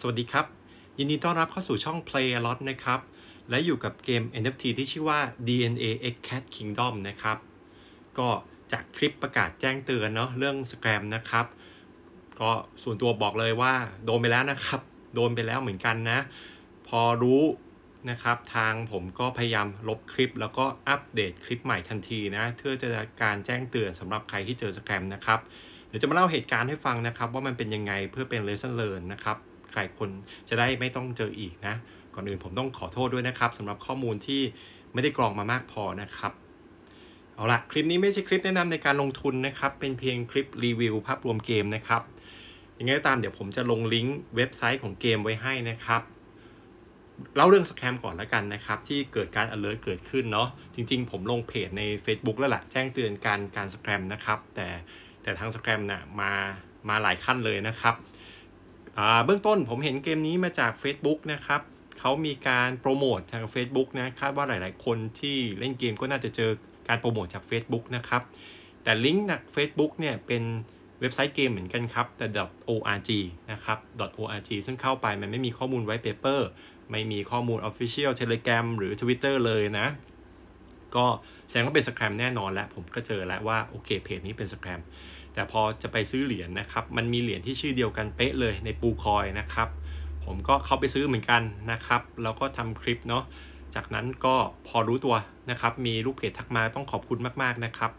สวัสดีครับ ยินดีต้อนรับเข้าสู่ช่อง Play a lot นะครับ และอยู่กับเกม NFT ที่ชื่อว่า DNA X Cat Kingdom นะครับ ก็จากคลิปประกาศแจ้งเตือนเนาะเรื่องสแกรมนะครับ ก็ส่วนตัวบอกเลยว่าโดนไปแล้วนะครับ โดนไปแล้วเหมือนกันนะ พอรู้นะครับทางผมก็พยายามลบคลิป แล้วก็อัปเดตคลิปใหม่ทันทีนะเพื่อจะการแจ้งเตือนสำหรับใครที่เจอสแกรมนะครับ เดี๋ยวจะมาเล่าเหตุการณ์ให้ฟังนะครับ ว่ามันเป็นยังไงเพื่อเป็น lesson learn นะครับใครคนจะได้ไม่ต้องเจออีกนะ ก่อนอื่นผมต้องขอโทษด้วยนะครับสำหรับข้อมูลที่ไม่ได้กรองมามากพอนะครับ เอาละคลิปนี้ไม่ใช่คลิปแนะนำในการลงทุนนะครับ เป็นเพียงคลิปรีวิวภาพรวมเกมนะครับ ยังไงก็ตามเดี๋ยวผมจะลงลิงก์เว็บไซต์ของเกมไว้ให้นะครับ เล่าเรื่องสแกมก่อนแล้วกันนะครับ ที่เกิดการอเลอร์เกิดขึ้นเนาะจริง ๆ ผมลงเพจใน Facebook แล้วละ่ะแจ้งเตือนการการสแกมนะครับ แต่แต่ทางสแกมนะ่ะมามาหลายขั้นเลยนะครับเบื้องต้นผมเห็นเกมนี้มาจาก Facebook นะครับ เขามีการโปรโมททาง Facebook นะคาดว่าหลายๆ คนที่เล่นเกมก็น่าจะเจอการโปรโมทจาก Facebook นะครับ แต่ลิงก์จาก Facebook เนี่ยเป็นเว็บไซต์เกมเหมือนกันครับ แต่ .org นะครับ .org ซึ่งเข้าไปมันไม่มีข้อมูลไว้เปเปอร์ไม่มีข้อมูล Official Telegram หรือ Twitter เลยนะ ก็แสดงว่าเป็นสแครมแน่นอนแล้วผมก็เจอแล้วว่าโอเคเพจนี้เป็นสแครมแต่พอจะไปซื้อเหรียญนนะครับ มันมีเหรียญที่ชื่อเดียวกันเป๊ะเลยในปูคอยนะครับ ผมก็เข้าไปซื้อเหมือนกันนะครับ แล้วก็ทำคลิปเนาะ จากนั้นก็พอรู้ตัวนะครับ มีลูกเพจทักมาต้องขอบคุณมากๆนะครับ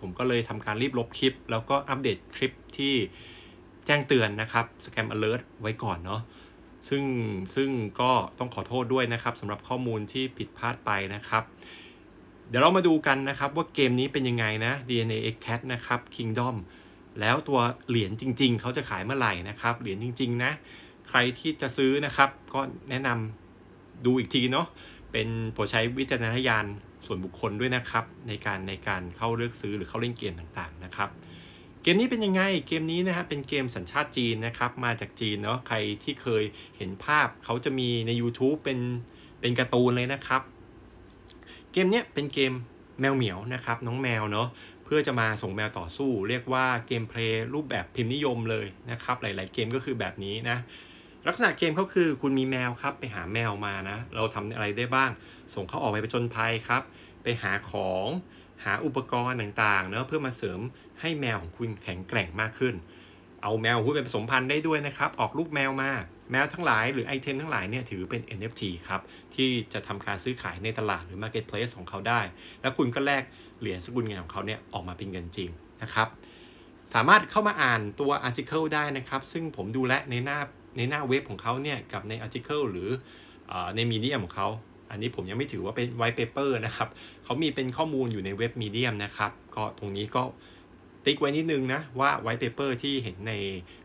ผมก็เลยทำการรีบลบคลิป แล้วก็อัปเดตคลิปที่แจ้งเตือนนะครับสแกม alert ไว้ก่อนเนาะ ซึ่งซึ่งก็ต้องขอโทษด้วยนะครับสำหรับข้อมูลที่ผิดพลาดไปนะครับเดี๋ยวเรามาดูกันนะครับว่าเกมนี้เป็นยังไงนะ DNA X Cat นะครับ Kingdom แล้วตัวเหรียญจริง ๆเขาจะขายเมื่อไหร่นะครับ เหรียญจริงๆนะใครที่จะซื้อนะครับ ก็แนะนำดูอีกทีเนาะเป็นโปรใช้วิจารณญาณส่วนบุคคลด้วยนะครับ ในการในการเข้าเลือกซื้อหรือเข้าเล่นเกมต่าง ๆนะครับ เกมนี้เป็นยังไง เกมนี้นะฮะเป็นเกมสัญชาติจีนนะครับ มาจากจีนเนาะใครที่เคยเห็นภาพเขาจะมีใน YouTube เป็นเป็นการ์ตูนเลยนะครับเกมเนี้ยเป็นเกมแมวเหมียวนะครับน้องแมวเนาะเพื่อจะมาส่งแมวต่อสู้ เรียกว่าเกมเพลย์รูปแบบพิมพ์นิยมเลยนะครับหลาย ๆ เกมก็คือแบบนี้นะลักษณะเกมเขาคือคุณมีแมวครับไปหาแมวมานะเราทำอะไรได้บ้างส่งเขาออกไปประจนภัยครับ ไปหาของหาอุปกรณ์ต่าง ๆ เนาะเพื่อมาเสริมให้แมวของคุณแข็งแกร่งมากขึ้นเอาแมวหุ้นเป็นผสมพันธุ์ได้ด้วยนะครับ ออกลูกแมวมา แมวทั้งหลายหรือไอเทมทั้งหลายเนี่ยถือเป็น NFT ครับ ที่จะทำการซื้อขายในตลาดหรือ Marketplace ของเขาได้ แล้วคุณก็แลกเหรียญสกุลเงินของเขาเนี่ยออกมาเป็นเงินจริงนะครับ สามารถเข้ามาอ่านตัว Article ได้นะครับ ซึ่งผมดูและในหน้าในหน้าเว็บของเขาเนี่ย กับใน Article หรือในมีเดียของเขาอันนี้ผมยังไม่ถือว่าเป็นไวท์เพเปอร์นะครับเขามีเป็นข้อมูลอยู่ในเว็บมีเดียนะครับก็ตรงนี้ก็ติ๊กไว้นิดนึงนะว่าไวท์เ e เปอร์ที่เห็นใน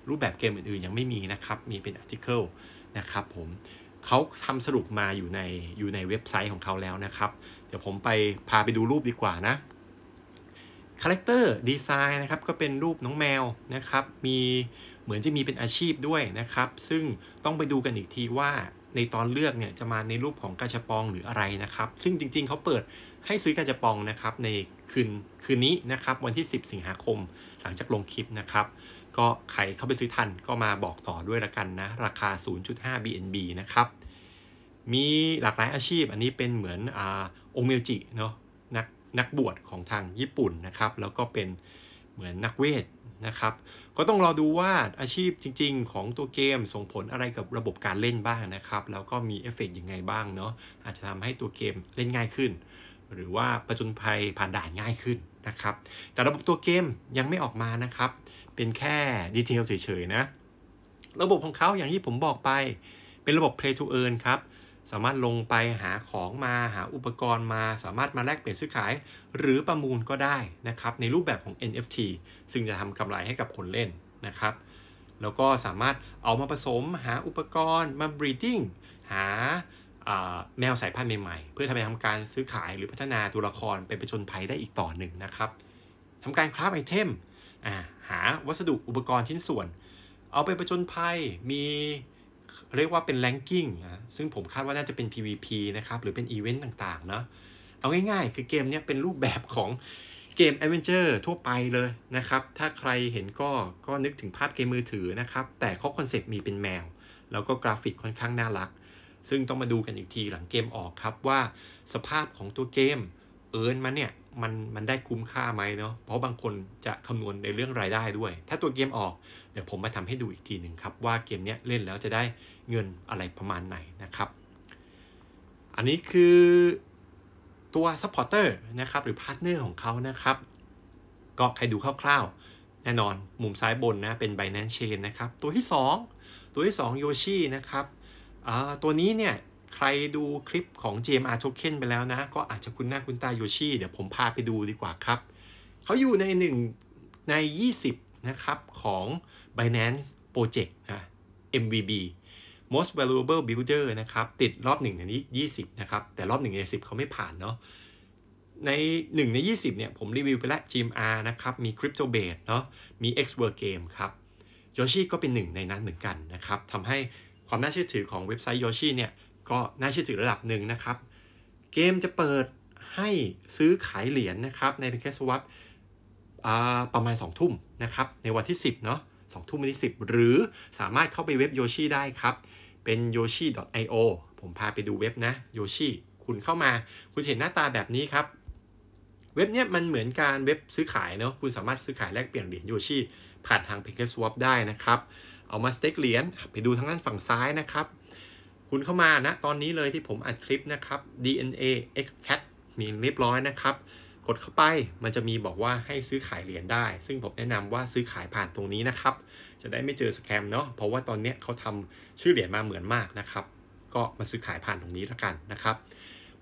รูปแบบเกมอื่น ๆยังไม่มีนะครับ มีเป็นอาร์ติเคิลนะครับผมเขาทำสรุปมาอยู่ในอยู่ในเว็บไซต์ของเขาแล้วนะครับ เดี๋ยวผมไปพาไปดูรูปดีกว่านะคาแรคเตอร์ดีไซน์นะครับก็เป็นรูปน้องแมวนะครับมีเหมือนจะมีเป็นอาชีพด้วยนะครับ ซึ่งต้องไปดูกันอีกทีว่าในตอนเลือกเนี่ยจะมาในรูปของกาชาปองหรืออะไรนะครับ ซึ่งจริงๆ เขาเปิดให้ซื้อกาชาปองนะครับ ในคืนคืนนี้นะครับ วันที่ 10 สิงหาคม หลังจากลงคลิปนะครับ ก็ใครเข้าไปซื้อทันก็มาบอกต่อด้วยละกันนะ ราคา 0.5 BNB นะครับ มีหลากหลายอาชีพอันนี้เป็นเหมือนอาองเมลจิเนาะนักนักบวชของทางญี่ปุ่นนะครับ แล้วก็เป็นเหมือนนักเวทนะครับก็ต้องรอดูว่าอาชีพจริง ๆ ของตัวเกมส่งผลอะไรกับระบบการเล่นบ้างนะครับแล้วก็มีเอฟเฟกต์ยังไงบ้างเนาะอาจจะทำให้ตัวเกมเล่นง่ายขึ้น หรือว่าประจนภัยผ่านด่านง่ายขึ้นนะครับ แต่ระบบตัวเกมยังไม่ออกมานะครับเป็นแค่ดีเทลเฉยๆนะ ระบบของเขาอย่างที่ผมบอกไปเป็นระบบ Play to Earn ครับสามารถลงไปหาของมาหาอุปกรณ์มาสามารถมาแลกเปลี่ยนซื้อขาย หรือประมูลก็ได้นะครับในรูปแบบของ NFT ซึ่งจะทำกำไรให้กับคนเล่นนะครับ แล้วก็สามารถเอามาผสมหาอุปกรณ์ มา breeding หาแมวสายพันธุ์ใหม่ๆ เพื่อทำไปทำการซื้อขายหรือพัฒนาตัวละครเป็นประชนภัยได้อีกต่อหนึ่งนะครับทำการคราฟไอเทมหาวัสดุอุปกรณ์ชิ้นส่วน เอาไปประจนภัยมีเรียกว่าเป็นแลนกิ้งนะซึ่งผมคาดว่าน่าจะเป็น PVP นะครับหรือเป็นอีเวนต์ต่างๆเนาะเอาง่ายๆ คือเกมนี้เป็นรูปแบบของเกมแอดเวนเจอร์ทั่วไปเลยนะครับถ้าใครเห็นก็ก็นึกถึงภาพเกมมือถือนะครับแต่เ้าคอนเซปต์มีเป็นแมว แล้วก็กราฟิกค่อนข้างน่ารัก ซึ่งต้องมาดูกันอีกทีหลังเกมออกครับว่าสภาพของตัวเกมเอิร์นมันเนี่ยมันมันได้คุ้มค่าไหมเนาะเพราะบางคนจะคำนวณในเรื่องรายได้ด้วย ถ้าตัวเกมออก เดี๋ยวผมมาทำให้ดูอีกทีหนึ่งครับ ว่าเกมนี้เล่นแล้วจะได้เงินอะไรประมาณไหนนะครับ อันนี้คือตัวซัพพอร์เตอร์นะครับหรือพาร์ทเนอร์ของเขานะครับ ก็ใครดูคร่าวๆ แน่นอน มุมซ้ายบนนะ เป็น Binance Chain นะครับ ตัวที่ 2 ตัวที่2 Yoshi นะครับตัวนี้เนี่ยใครดูคลิปของ j m r Token ไปแล้วนะ ก็อาจจะคุ้นหน้าคุ้นตาโยชิ เดี๋ยวผมพาไปดูดีกว่าครับ เขาอยู่ในหนึ่งใน 20 นะครับ ของ Binance Project นะ MVB most valuable builder นะครับ ติดรอบ 1 ในนี้ 20 นะครับ แต่รอบ1ใน10เขาไม่ผ่านเนาะ ใน 1 ใน 20 เนี่ย ผมรีวิวไปแล้ว GMR นะครับ มี Crypto Base เนาะ มี X World Game ครับ โยชิ ก็เป็นหนึ่งในนั้นเหมือนกันนะครับทำให้ความน่าเชื่อถือของเว็บไซต์โยชิเนี่ยก็น่าเชื่อถือระดับหนึ่งนะครับ เกมจะเปิดให้ซื้อขายเหรียญนนะครับในเพนเคสวัปประมาณ 2 ทุ่มนะครับ ในวันที่ 10เนาะสองทุ่มวันที่10 หรือสามารถเข้าไปเว็บโยชิได้ครับ เป็น yoshi.io ผมพาไปดูเว็บนะโยชิคุณเข้ามา คุณเห็นหน้าตาแบบนี้ครับ เว็บเนี้ยมันเหมือนการเว็บซื้อขายเนาะคุณสามารถซื้อขายแลกเปลี่ยนเหรียญโยชิผ่านทางเพนเคส s w a ได้นะครับ เอามาสเต็กเหรียญไปดูทางด้านฝั่งซ้ายนะครับคุณเข้ามานะตอนนี้เลยที่ผมอัดคลิปนะครับ DNA x c a t มีเรียบร้อยนะครับ กดเข้าไปมันจะมีบอกว่าให้ซื้อขายเหรียญได้ ซึ่งผมแนะนำว่าซื้อขายผ่านตรงนี้นะครับ จะได้ไม่เจอสแกมเนาะเพราะว่าตอนนี้เขาทำชื่อเหรียญมาเหมือนมากนะครับ ก็มาซื้อขายผ่านตรงนี้ละกันนะครับ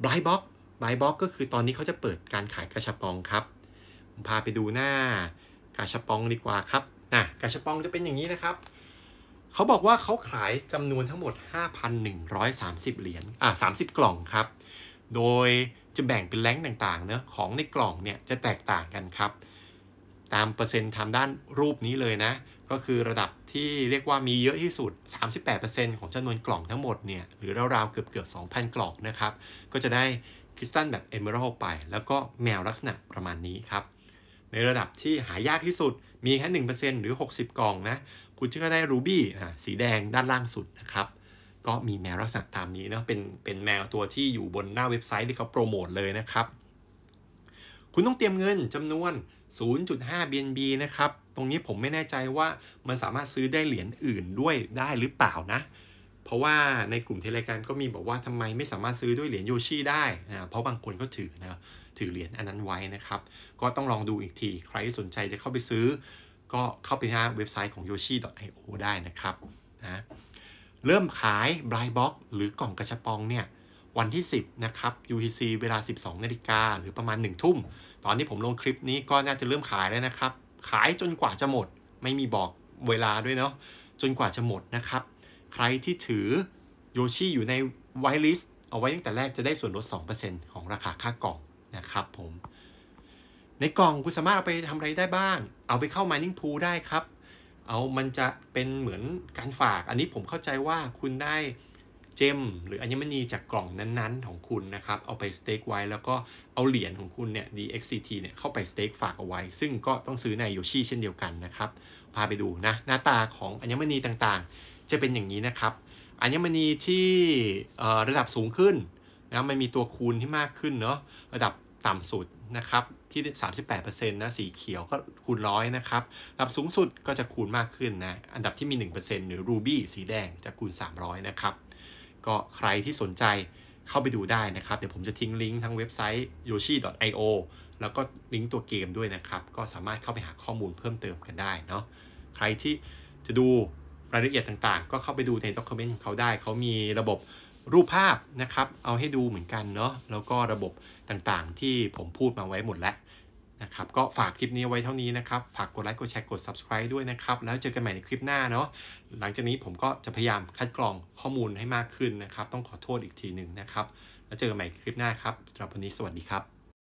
บลายบ็อกบลายบ็อกก็คือตอนนี้เขาจะเปิดการขายกระชับปองครับ ผมพาไปดูหน้ากระชับปองดีกว่าครับนะกระชับปองจะเป็นอย่างนี้นะครับเขาบอกว่าเขาขายจำนวนทั้งหมด 5,130เหรียญอ่ะ30 กล่องครับ โดยจะแบ่งเป็นแรงต่างๆเนะของในกล่องเนี่ยจะแตกต่างกันครับ ตามเปอร์เซ็นต์ทำด้านรูปนี้เลยนะ ก็คือระดับที่เรียกว่ามีเยอะที่สุด 38%ของจำนวนกล่องทั้งหมดเนี่ยหรือราวๆเกือบเกือบ2,000 กล่องนะครับ ก็จะได้คริสตัลแบบเอเมอรัลไป แล้วก็แมวลักษณะประมาณนี้ครับ ในระดับที่หายากที่สุดมีแค่1%หรือ60 กล่องนะคุณจะได้รูบี้นะสีแดงด้านล่างสุดนะครับ ก็มีแมวลักษณะตามนี้เนาะเป็นเป็นแมวตัวที่อยู่บนหน้าเว็บไซต์ที่เขาโปรโมทเลยนะครับ คุณต้องเตรียมเงินจำนวน 0.5 BNB นะครับ ตรงนี้ผมไม่แน่ใจว่ามันสามารถซื้อได้เหรียญอื่นด้วยได้หรือเปล่านะ เพราะว่าในกลุ่มเทเลการก็มีบอกว่าทำไมไม่สามารถซื้อด้วยเหรียญโยชิได้นะเพราะบางคนก็ถือนะถือเหรียญอันนั้นไว้นะครับก็ต้องลองดูอีกที ใครสนใจจะเข้าไปซื้อก็เข้าไปที่เว็บไซต์ของ yoshi.io ได้นะครับนะเริ่มขายบลายบ็อกหรือกล่องกระชับปองเนี่ยวันที่ 10 นะครับ UTC เวลา 12นาฬิกาหรือประมาณ 1 ทุ่ม ตอนที่ผมลงคลิปนี้ก็น่าจะเริ่มขายแล้วนะครับ ขายจนกว่าจะหมด ไม่มีบอกเวลาด้วยเนาะจนกว่าจะหมดนะครับ ใครที่ถือโยชิอยู่ในไวลิสเอาไว้ตั้งแต่แรกจะได้ส่วนลด2%ของราคาค่ากล่องนะครับ ผมในกล่องคุณสามารถเอาไปทำอะไรได้บ้าง เอาไปเข้า Mining Pool ได้ครับ เอามันจะเป็นเหมือนการฝาก อันนี้ผมเข้าใจว่าคุณได้เจม หรืออัญมณีจากกล่องนั้นๆของคุณนะครับ เอาไปสเต็กไว้แล้วก็เอาเหรียญของคุณเนี่ย DXCT เนี่ยเข้าไปสเต็กฝากเอาไว้ ซึ่งก็ต้องซื้อในโยชิเช่นเดียวกันนะครับ พาไปดูนะ หน้าตาของอัญมณีต่างๆ จะเป็นอย่างนี้นะครับ อัญมณีที่ระดับสูงขึ้นนะมันมีตัวคูณที่มากขึ้นเนาะ ระดับต่ำสุดนะครับที่ 38%นะ สีเขียวก็คูณร้อยนะครับลำสูงสุดก็จะคูณ มากขึ้น นะ อันดับที่มี 1%หรือรูบี้สีแดง จะ คูณ 300 นะครับ ก็ใครที่สนใจเข้าไปดูได้นะครับ เดี๋ยวผมจะทิ้ง ลิงก์ ทั้ง เว็บไซต์ yoshi.io แล้วก็ ลิงก์ ตัวเกมด้วยนะครับ ก็สามารถเข้าไปหาข้อมูลเพิ่มเติมกันได้ เนาะใครที่จะดูรายละเอียดต่าง ๆ ก็เข้าไปดูในด็อกเมนต์ ของเขา ได้เขามี ระบบรูปภาพนะครับ เอาให้ดูเหมือนกันเนาะ แล้วก็ระบบต่างๆที่ผมพูดมาไว้หมดแล้วนะครับ ก็ฝากคลิปนี้ไว้เท่านี้นะครับ ฝากกดไลค์ กดแชร์ กด subscribe ด้วยนะครับ แล้วเจอกันใหม่ในคลิปหน้าเนาะ หลังจากนี้ผมก็จะพยายามคัดกรองข้อมูลให้มากขึ้นนะครับ ต้องขอโทษอีกทีหนึ่งนะครับ แล้วเจอกันใหม่คลิปหน้าครับสำหรับวันนี้สวัสดีครับ